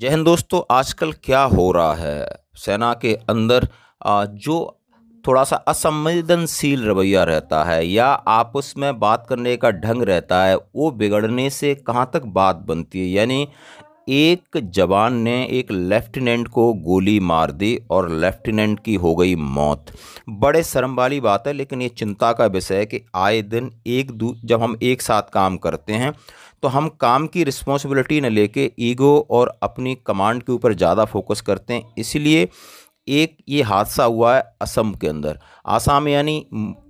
जय हिंद दोस्तों आजकल क्या हो रहा है सेना के अंदर जो थोड़ा सा असंवेदनशील रवैया रहता है या आपस में बात करने का ढंग रहता है वो बिगड़ने से कहाँ तक बात बनती है यानी एक जवान ने एक लेफ्टिनेंट को गोली मार दी और लेफ्टिनेंट की हो गई मौत बड़े शर्म वाली बात है लेकिन ये चिंता का विषय है कि आए दिन एक दू जब हम एक साथ काम करते हैं तो हम काम की रिस्पॉन्सिबिलिटी न लेके ईगो और अपनी कमांड के ऊपर ज़्यादा फोकस करते हैं इसलिए एक ये हादसा हुआ है असम के अंदर आसाम यानी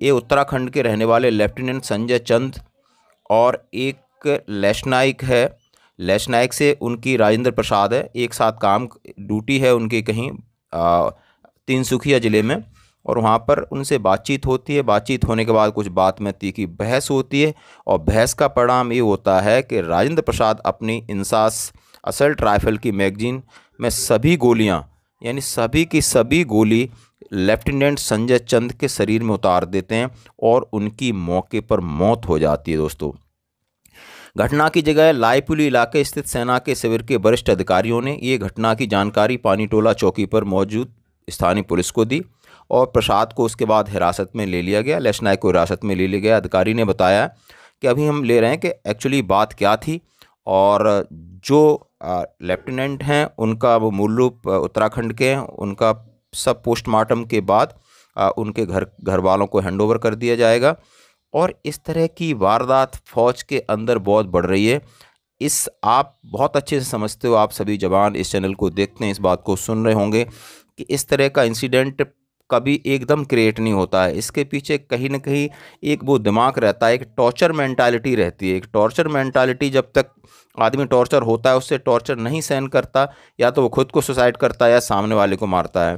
ये उत्तराखंड के रहने वाले लेफ्टिनेंट संजय चंद और एक लेशनाइक है लेश नायक से उनकी राजेंद्र प्रसाद है एक साथ काम ड्यूटी है उनकी कहीं तीन सुखिया ज़िले में और वहाँ पर उनसे बातचीत होती है बातचीत होने के बाद कुछ बात में तीखी बहस होती है और बहस का परिणाम ये होता है कि राजेंद्र प्रसाद अपनी इंसास असल्ट राइफल की मैगजीन में सभी गोलियाँ यानी सभी की सभी गोली लेफ्टिनेंट संजय चंद के शरीर में उतार देते हैं और उनकी मौके पर मौत हो जाती है दोस्तों घटना की जगह लायपुली इलाके स्थित सेना के शिविर के वरिष्ठ अधिकारियों ने ये घटना की जानकारी पानीटोला चौकी पर मौजूद स्थानीय पुलिस को दी और प्रसाद को उसके बाद हिरासत में ले लिया गया लेश को हिरासत में ले लिया गया अधिकारी ने बताया कि अभी हम ले रहे हैं कि एक्चुअली बात क्या थी और जो लेफ्टिनेंट हैं उनका वो मूल रूप उत्तराखंड के हैं उनका सब पोस्टमार्टम के बाद उनके घर घर वालों को हैंडओवर कर दिया जाएगा और इस तरह की वारदात फ़ौज के अंदर बहुत बढ़ रही है इस आप बहुत अच्छे से समझते हो आप सभी जवान इस चैनल को देखते हैं इस बात को सुन रहे होंगे कि इस तरह का इंसिडेंट कभी एकदम क्रिएट नहीं होता है इसके पीछे कहीं ना कहीं एक वो दिमाग रहता है एक टॉर्चर मैंटालिटी रहती है एक टॉर्चर मैंटालिटी जब तक आदमी टॉर्चर होता है उससे टॉर्चर नहीं सहन करता या तो वो खुद को सुसाइड करता है या सामने वाले को मारता है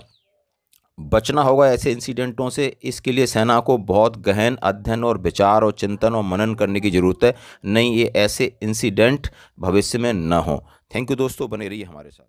बचना होगा ऐसे इंसिडेंटों से इसके लिए सेना को बहुत गहन अध्ययन और विचार और चिंतन और मनन करने की ज़रूरत है नहीं ये ऐसे इंसिडेंट भविष्य में न हो थैंक यू दोस्तों बने रहिए हमारे साथ